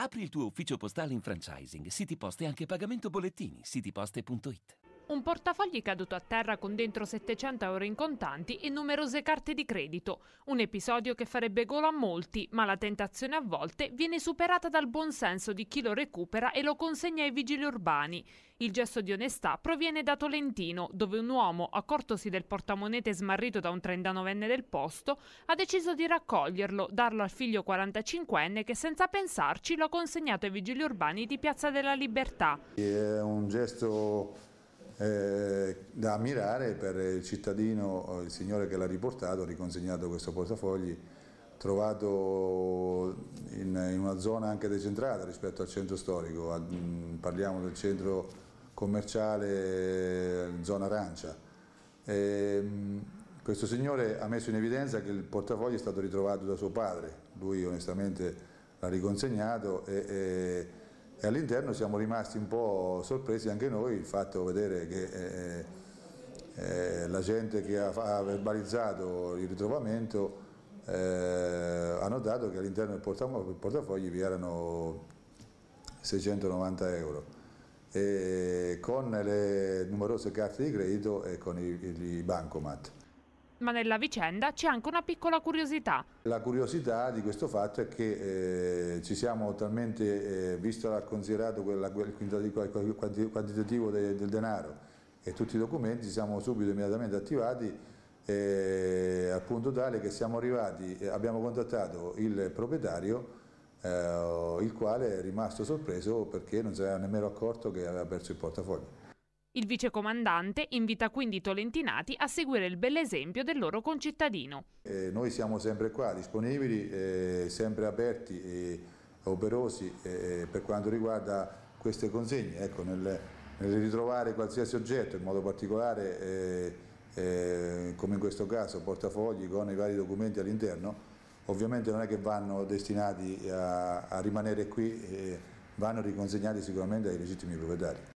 Apri il tuo ufficio postale in franchising, siti poste e anche pagamento bollettini, sitiposte.it. Un portafogli caduto a terra con dentro 700 euro in contanti e numerose carte di credito. Un episodio che farebbe gola a molti, ma la tentazione a volte viene superata dal buonsenso di chi lo recupera e lo consegna ai vigili urbani. Il gesto di onestà proviene da Tolentino, dove un uomo, accortosi del portamonete smarrito da un 39enne del posto, ha deciso di raccoglierlo, darlo al figlio 45enne che senza pensarci lo ha consegnato ai vigili urbani di Piazza della Libertà. È un gesto eh, da ammirare per il cittadino, eh, il signore che l'ha riportato, ha riconsegnato questo portafogli trovato in, in, una zona anche decentrata rispetto al centro storico, a, mm, parliamo del centro commerciale eh, zona arancia. E, ehm, questo signore ha messo in evidenza che il portafoglio è stato ritrovato da suo padre, lui onestamente l'ha riconsegnato e, e e all'interno siamo rimasti un po' sorpresi anche noi il fatto vedere che eh, eh, eh, la gente che ha, ha verbalizzato il ritrovamento eh, ha notato che all'interno del portafogli vi erano 690 euro e con le numerose carte di credito e con i, i bancomat. Ma nella vicenda c'è anche una piccola curiosità. La curiosità di questo fatto è che eh, ci siamo talmente, eh, visto l'ha considerato quella, quel quantitativo del, del denaro e tutti i documenti, ci siamo subito immediatamente attivati eh, al punto tale che siamo arrivati, eh, abbiamo contattato il proprietario eh, il quale è rimasto sorpreso perché non si era nemmeno accorto che aveva perso il portafoglio. Il vicecomandante invita quindi i tolentinati a seguire il bell'esempio del loro concittadino. Eh, noi siamo sempre qua, disponibili, eh, sempre aperti e operosi eh, per quanto riguarda queste consegne, ecco, nel, nel, ritrovare qualsiasi oggetto, in modo particolare eh, eh, come in questo caso portafogli con i vari documenti all'interno, ovviamente non è che vanno destinati a, a rimanere qui, eh, vanno riconsegnati sicuramente ai legittimi proprietari.